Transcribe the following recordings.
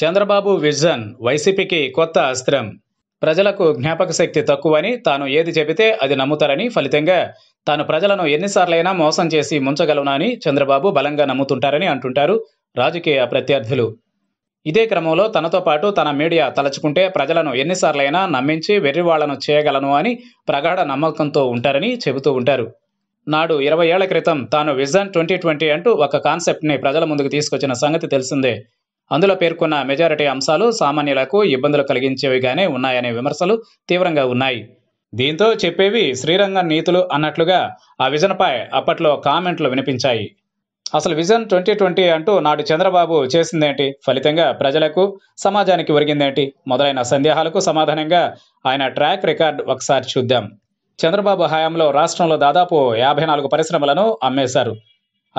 Chandrababu vision వైసీపీకి కొత్త అస్త్రం ప్రజలకు జ్ఞాపక శక్తి తక్కువని తాను ఏది చెబితే అది నమ్ముతారని ఫలితంగా తాను ప్రజలను ఎన్నిసార్లైనా మోసం చేసి ముంచగలనని చంద్రబాబు బలంగా నమ్ముతుంటారని అంటుంటారు రాజకీయ ప్రత్యర్థులు ఇదే క్రమంలో తనతో పాటు తన మీడియా తలచుకుంటే ప్రజలను ఎన్నిసార్లైనా నమ్మించి వెర్రివాళ్లను చేయగలను అని ప్రగాఢ నమ్మకంతో ఉంటారని చెబుతూ ఉంటారు నాడు ఇరవై ఏళ్ల క్రితం తాను విజన్ ట్వంటీ ట్వంటీ అంటూ ఒక కాన్సెప్ట్ని ప్రజల ముందుకు తీసుకొచ్చిన సంగతి తెలిసిందే అందులో పేర్కొన్న మెజారిటీ అంశాలు సామాన్యులకు ఇబ్బందులు కలిగించేవిగానే ఉన్నాయనే విమర్శలు తీవ్రంగా ఉన్నాయి దీంతో చెప్పేవి శ్రీరంగం నీతులు అన్నట్లుగా ఆ విజన్పై అప్పట్లో కామెంట్లు వినిపించాయి అసలు విజన్ ట్వంటీ ట్వంటీ అంటూ నాడు చంద్రబాబు చేసిందేంటి ఫలితంగా ప్రజలకు సమాజానికి ఒరిగిందేంటి మొదలైన సందేహాలకు సమాధానంగా ఆయన ట్రాక్ రికార్డ్ ఒకసారి చూద్దాం చంద్రబాబు హయాంలో రాష్ట్రంలో దాదాపు యాభై నాలుగు పరిశ్రమలను అమ్మేశారు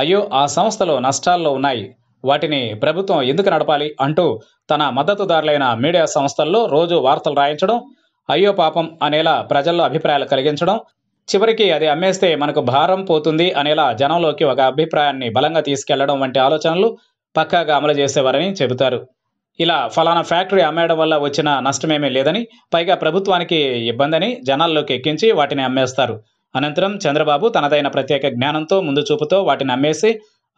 అయ్యో ఆ సంస్థలు నష్టాల్లో ఉన్నాయి వాటిని ప్రభుత్వం ఎందుకు నడపాలి అంటూ తన మద్దతుదారులైన మీడియా సంస్థల్లో రోజు వార్తలు రాయించడం అయ్యో పాపం అనేలా ప్రజల్లో అభిప్రాయాలు కలిగించడం చివరికి అది అమ్మేస్తే మనకు భారం పోతుంది అనేలా జనంలోకి ఒక అభిప్రాయాన్ని బలంగా తీసుకెళ్లడం వంటి ఆలోచనలు పక్కాగా అమలు చేసేవారని చెబుతారు ఇలా ఫలానా ఫ్యాక్టరీ అమ్మేయడం వల్ల వచ్చిన నష్టమేమీ లేదని పైగా ప్రభుత్వానికి ఇబ్బందని జనాల్లోకి ఎక్కించి వాటిని అమ్మేస్తారు అనంతరం చంద్రబాబు తనదైన ప్రత్యేక జ్ఞానంతో ముందు చూపుతో వాటిని అమ్మేసి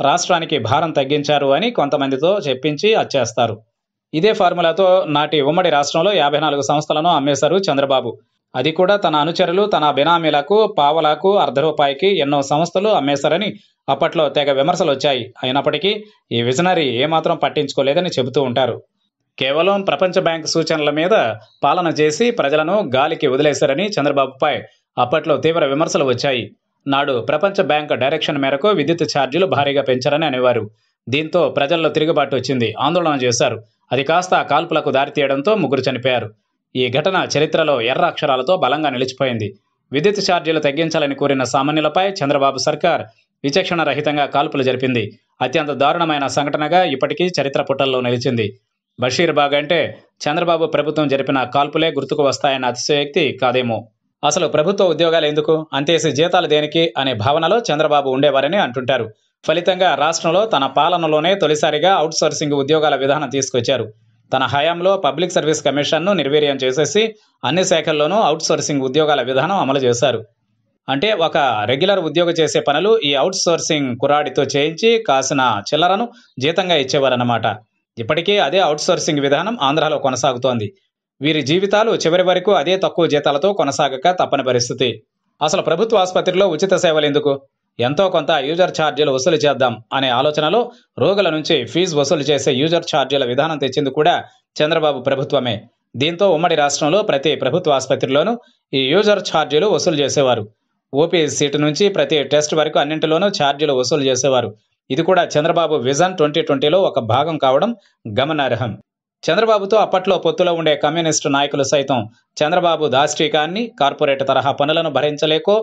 రాష్ట్రానికి భారం తగ్గించారు అని కొంతమందితో చెప్పించి అచ్చేస్తారు ఇదే ఫార్ములాతో నాటి ఉమ్మడి రాష్ట్రంలో యాభై నాలుగు సంస్థలను అమ్మేశారు చంద్రబాబు అది కూడా తన అనుచరులు తన బినామీలకు పావలకు అర్ధ రూపాయికి ఎన్నో సంస్థలు అమ్మేశారని అప్పట్లో తెగ విమర్శలు వచ్చాయి అయినప్పటికీ ఈ విజనరీ ఏమాత్రం పట్టించుకోలేదని చెబుతూ ఉంటారు కేవలం ప్రపంచ బ్యాంక్ సూచనల మీద పాలన చేసి ప్రజలను గాలికి వదిలేశారని చంద్రబాబుపై అప్పట్లో తీవ్ర విమర్శలు వచ్చాయి నాడు ప్రపంచ బ్యాంక్ డైరెక్షన్ మేరకు విద్యుత్ ఛార్జీలు భారీగా పెంచారని అనేవారు దీంతో ప్రజల్లో తిరుగుబాటు వచ్చింది ఆందోళన చేశారు అది కాస్త కాల్పులకు దారితీయడంతో ముగ్గురు చనిపోయారు ఈ ఘటన చరిత్రలో ఎర్ర అక్షరాలతో బలంగా నిలిచిపోయింది విద్యుత్ ఛార్జీలు తగ్గించాలని కోరిన సామాన్యులపై చంద్రబాబు సర్కార్ విచక్షణ రహితంగా కాల్పులు జరిపింది అత్యంత దారుణమైన సంఘటనగా ఇప్పటికీ చరిత్ర పుటల్లో నిలిచింది బషీర్ బాగంటే అంటే చంద్రబాబు ప్రభుత్వం జరిపిన కాల్పులే గుర్తుకు వస్తాయన్న అతిశయోక్తి కాదేమో అసలు ప్రభుత్వ ఉద్యోగాలు ఎందుకు అంతేసి జీతాలు దేనికి అనే భావనలో చంద్రబాబు ఉండేవారని అంటుంటారు ఫలితంగా రాష్ట్రంలో తన పాలనలోనే తొలిసారిగా అవుట్సోర్సింగ్ ఉద్యోగాల విధానం తీసుకొచ్చారు తన హయాంలో పబ్లిక్ సర్వీస్ కమిషన్ను నిర్వీర్యం చేసేసి అన్ని శాఖల్లోనూ అవుట్సోర్సింగ్ ఉద్యోగాల విధానం అమలు చేశారు అంటే ఒక రెగ్యులర్ ఉద్యోగం చేసే పనులు ఈ అవుట్సోర్సింగ్ కురాడితో చేయించి కాసిన చిల్లరను జీతంగా ఇచ్చేవారన్నమాట ఇప్పటికీ అదే అవుట్సోర్సింగ్ విధానం ఆంధ్రాలో కొనసాగుతోంది వీరి జీవితాలు చివరి వరకు అదే తక్కువ జీతాలతో కొనసాగక తప్పని పరిస్థితి అసలు ప్రభుత్వ ఆసుపత్రిలో ఉచిత సేవలు ఎందుకు ఎంతో కొంత యూజర్ ఛార్జీలు వసూలు చేద్దాం అనే ఆలోచనలో రోగుల నుంచి ఫీజు వసూలు చేసే యూజర్ ఛార్జీల విధానం తెచ్చింది కూడా చంద్రబాబు ప్రభుత్వమే దీంతో ఉమ్మడి రాష్ట్రంలో ప్రతి ప్రభుత్వ ఆసుపత్రిలోనూ ఈ యూజర్ ఛార్జీలు వసూలు చేసేవారు ఓపీ సీటు నుంచి ప్రతి టెస్ట్ వరకు అన్నింటిలోనూ ఛార్జీలు వసూలు చేసేవారు ఇది కూడా చంద్రబాబు విజన్ ట్వంటీ ట్వంటీలో ఒక భాగం కావడం గమనార్హం చంద్రబాబుతో అప్పట్లో పొత్తులో ఉండే కమ్యూనిస్టు నాయకులు సైతం చంద్రబాబు దాష్టీకాన్ని కార్పొరేట్ తరహా పనులను భరించలేకో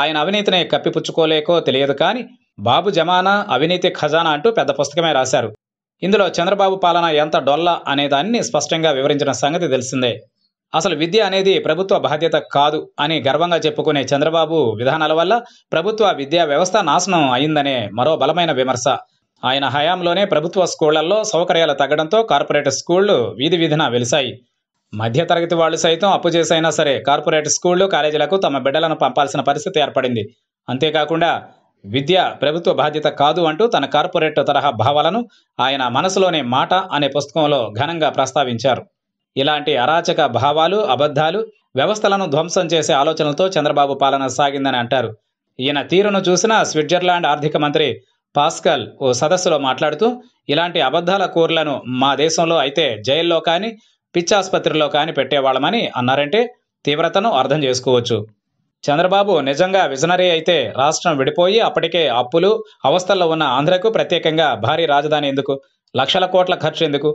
ఆయన అవినీతిని కప్పిపుచ్చుకోలేకో తెలియదు కానీ బాబు జమానా అవినీతి ఖజానా అంటూ పెద్ద పుస్తకమే రాశారు ఇందులో చంద్రబాబు పాలన ఎంత డొల్ల అనేదాన్ని స్పష్టంగా వివరించిన సంగతి తెలిసిందే అసలు విద్య అనేది ప్రభుత్వ బాధ్యత కాదు అని గర్వంగా చెప్పుకునే చంద్రబాబు విధానాల వల్ల ప్రభుత్వ విద్యా వ్యవస్థ నాశనం అయిందనే మరో బలమైన విమర్శ ఆయన హయాంలోనే ప్రభుత్వ స్కూళ్లలో సౌకర్యాలు తగ్గడంతో కార్పొరేట్ స్కూళ్లు వీధి వీధిన వెలిశాయి మధ్యతరగతి వాళ్ళు సైతం అప్పు చేసైనా సరే కార్పొరేట్ స్కూళ్లు కాలేజీలకు తమ బిడ్డలను పంపాల్సిన పరిస్థితి ఏర్పడింది అంతేకాకుండా విద్య ప్రభుత్వ బాధ్యత కాదు అంటూ తన కార్పొరేట్ తరహా భావాలను ఆయన మనసులోనే మాట అనే పుస్తకంలో ఘనంగా ప్రస్తావించారు ఇలాంటి అరాచక భావాలు అబద్ధాలు వ్యవస్థలను ధ్వంసం చేసే ఆలోచనలతో చంద్రబాబు పాలన సాగిందని అంటారు ఈయన తీరును చూసిన స్విట్జర్లాండ్ ఆర్థిక మంత్రి పాస్కల్ ఓ సదస్సులో మాట్లాడుతూ ఇలాంటి అబద్ధాల కూరలను మా దేశంలో అయితే జైల్లో కానీ పిచ్చాసుపత్రిలో కానీ పెట్టేవాళ్ళమని అన్నారంటే తీవ్రతను అర్థం చేసుకోవచ్చు చంద్రబాబు నిజంగా విజనరీ అయితే రాష్ట్రం విడిపోయి అప్పటికే అప్పులు అవస్థల్లో ఉన్న ఆంధ్రకు ప్రత్యేకంగా భారీ రాజధాని ఎందుకు లక్షల కోట్ల ఖర్చు ఎందుకు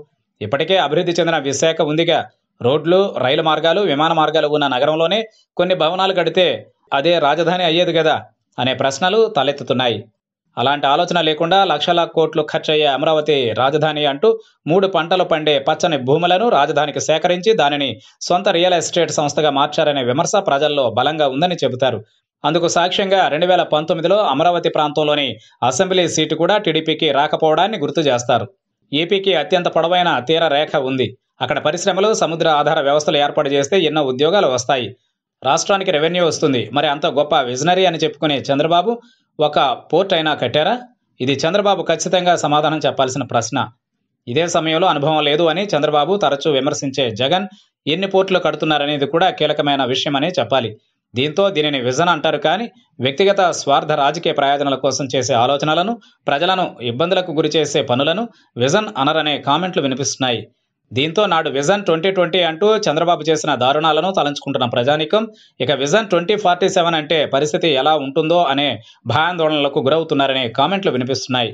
ఇప్పటికే అభివృద్ధి చెందిన విశాఖ ఉందిగా రోడ్లు రైలు మార్గాలు విమాన మార్గాలు ఉన్న నగరంలోనే కొన్ని భవనాలు కడితే అదే రాజధాని అయ్యేది కదా అనే ప్రశ్నలు తలెత్తుతున్నాయి అలాంటి ఆలోచన లేకుండా లక్షల కోట్లు ఖర్చయ్యే అమరావతి రాజధాని అంటూ మూడు పంటలు పండే పచ్చని భూములను రాజధానికి సేకరించి దానిని సొంత రియల్ ఎస్టేట్ సంస్థగా మార్చారనే విమర్శ ప్రజల్లో బలంగా ఉందని చెబుతారు అందుకు సాక్ష్యంగా రెండు వేల పంతొమ్మిదిలో అమరావతి ప్రాంతంలోని అసెంబ్లీ సీటు కూడా టీడీపీకి రాకపోవడాన్ని గుర్తు చేస్తారు ఏపీకి అత్యంత పొడవైన తీర రేఖ ఉంది అక్కడ పరిశ్రమలు సముద్ర ఆధార వ్యవస్థలు ఏర్పాటు చేస్తే ఎన్నో ఉద్యోగాలు వస్తాయి రాష్ట్రానికి రెవెన్యూ వస్తుంది మరి అంత గొప్ప విజనరీ అని చెప్పుకునే చంద్రబాబు ఒక పోర్ట్ అయినా కట్టారా ఇది చంద్రబాబు ఖచ్చితంగా సమాధానం చెప్పాల్సిన ప్రశ్న ఇదే సమయంలో అనుభవం లేదు అని చంద్రబాబు తరచూ విమర్శించే జగన్ ఎన్ని పోర్టులు కడుతున్నారనేది కూడా కీలకమైన విషయమని చెప్పాలి దీంతో దీనిని విజన్ అంటారు కానీ వ్యక్తిగత స్వార్థ రాజకీయ ప్రయోజనాల కోసం చేసే ఆలోచనలను ప్రజలను ఇబ్బందులకు గురిచేసే పనులను విజన్ అనరనే కామెంట్లు వినిపిస్తున్నాయి దీంతో నాడు విజన్ ట్వంటీ ట్వంటీ అంటూ చంద్రబాబు చేసిన దారుణాలను తలంచుకుంటున్న ప్రజానికం ఇక విజన్ ట్వంటీ ఫార్టీ సెవెన్ అంటే పరిస్థితి ఎలా ఉంటుందో అనే భయాందోళనలకు గురవుతున్నారనే కామెంట్లు వినిపిస్తున్నాయి